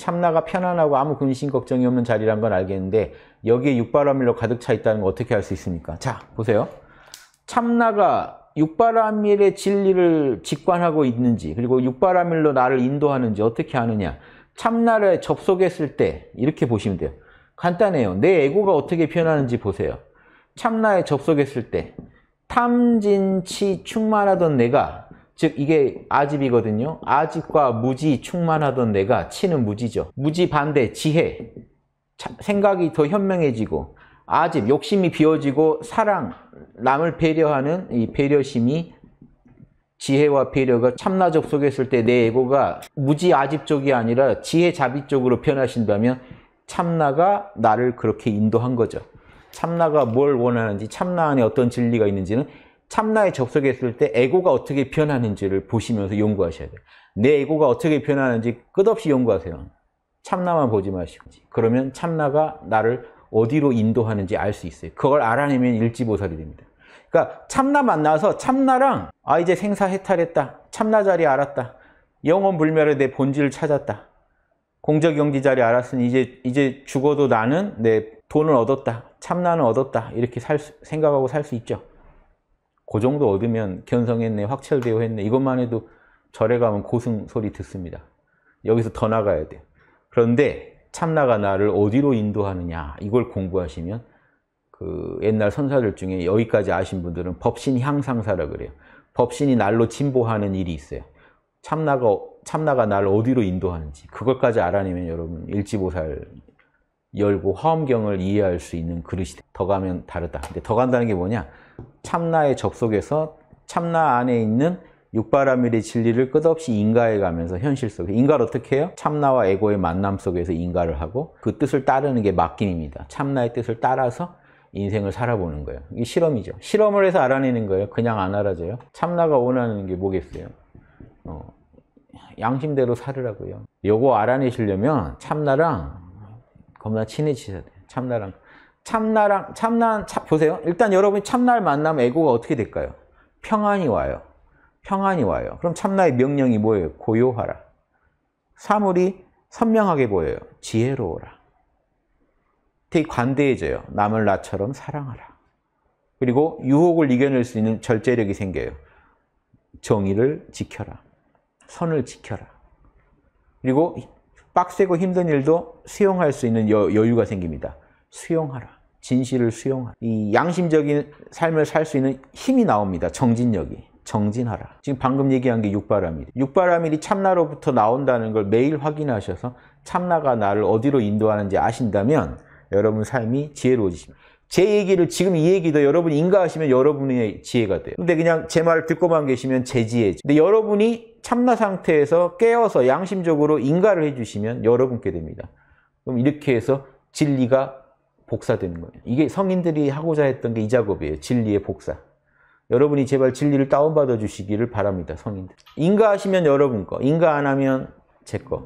참나가 편안하고 아무 근심 걱정이 없는 자리란 건 알겠는데 여기에 육바라밀로 가득 차 있다는 거 어떻게 알 수 있습니까? 자, 보세요. 참나가 육바라밀의 진리를 직관하고 있는지 그리고 육바라밀로 나를 인도하는지 어떻게 아느냐 참나를 접속했을 때 이렇게 보시면 돼요. 간단해요. 내 에고가 어떻게 표현하는지 보세요. 참나에 접속했을 때 탐진치 충만하던 내가 즉 이게 아집이거든요. 아집과 무지 충만하던 내가 치는 무지죠. 무지 반대 지혜, 생각이 더 현명해지고 아집, 욕심이 비워지고 사랑, 남을 배려하는 이 배려심이 지혜와 배려가 참나 적속에있을때내 에고가 무지 아집 쪽이 아니라 지혜 자비 쪽으로 변하신다면 참나가 나를 그렇게 인도한 거죠. 참나가 뭘 원하는지, 참나 안에 어떤 진리가 있는지는 참나에 접속했을 때 에고가 어떻게 변하는지를 보시면서 연구하셔야 돼요. 내 에고가 어떻게 변하는지 끝없이 연구하세요. 참나만 보지 마시고. 그러면 참나가 나를 어디로 인도하는지 알 수 있어요. 그걸 알아내면 일지보살이 됩니다. 그러니까 참나 만나서 참나랑 아 이제 생사해탈했다. 참나 자리 알았다. 영원 불멸의 내 본질을 찾았다. 공적 경지 자리 알았으니 이제 이제 죽어도 나는 내 돈을 얻었다. 참나는 얻었다. 이렇게 살 수, 생각하고 살 수 있죠. 그 정도 얻으면 견성했네, 확철되어 했네 이것만 해도 절에 가면 고승 소리 듣습니다. 여기서 더 나가야 돼요. 그런데 참나가 나를 어디로 인도하느냐 이걸 공부하시면 그 옛날 선사들 중에 여기까지 아신 분들은 법신 향상사라 그래요. 법신이 날로 진보하는 일이 있어요. 참나가 참나가 나를 어디로 인도하는지 그것까지 알아내면 여러분 일지보살 열고 화엄경을 이해할 수 있는 그릇이다. 더 가면 다르다. 근데 더 간다는 게 뭐냐? 참나의 접속에서 참나 안에 있는 육바라밀의 진리를 끝없이 인가해 가면서 현실 속에 인가를 어떻게 해요? 참나와 에고의 만남 속에서 인가를 하고 그 뜻을 따르는 게 맡김입니다. 참나의 뜻을 따라서 인생을 살아보는 거예요. 이게 실험이죠. 실험을 해서 알아내는 거예요. 그냥 안 알아져요. 참나가 원하는 게 뭐겠어요? 어, 양심대로 살으라고요. 요거 알아내시려면 참나랑 겁나 친해지셔야 돼요. 참나랑. 참나랑, 참나, 참, 보세요. 일단 여러분이 참나를 만나면 에고가 어떻게 될까요? 평안이 와요. 평안이 와요. 그럼 참나의 명령이 뭐예요? 고요하라. 사물이 선명하게 보여요. 지혜로워라. 되게 관대해져요. 남을 나처럼 사랑하라. 그리고 유혹을 이겨낼 수 있는 절제력이 생겨요. 정의를 지켜라. 선을 지켜라. 그리고 빡세고 힘든 일도 수용할 수 있는 여, 유가 생깁니다. 수용하라. 진실을 수용하라. 이 양심적인 삶을 살 수 있는 힘이 나옵니다. 정진력이. 정진하라. 지금 방금 얘기한 게 육바라밀. 육바라밀이 참나로부터 나온다는 걸 매일 확인하셔서 참나가 나를 어디로 인도하는지 아신다면 여러분 삶이 지혜로워지십니다. 제 얘기를 지금 이 얘기도 여러분이 인가하시면 여러분의 지혜가 돼요. 근데 그냥 제 말을 듣고만 계시면 제지혜죠 근데 여러분이 참나 상태에서 깨어서 양심적으로 인가를 해주시면 여러분께 됩니다. 그럼 이렇게 해서 진리가 복사되는 거예요. 이게 성인들이 하고자 했던 게 이 작업이에요. 진리의 복사. 여러분이 제발 진리를 다운받아 주시기를 바랍니다. 성인들. 인가하시면 여러분 거, 인가 안 하면 제 거.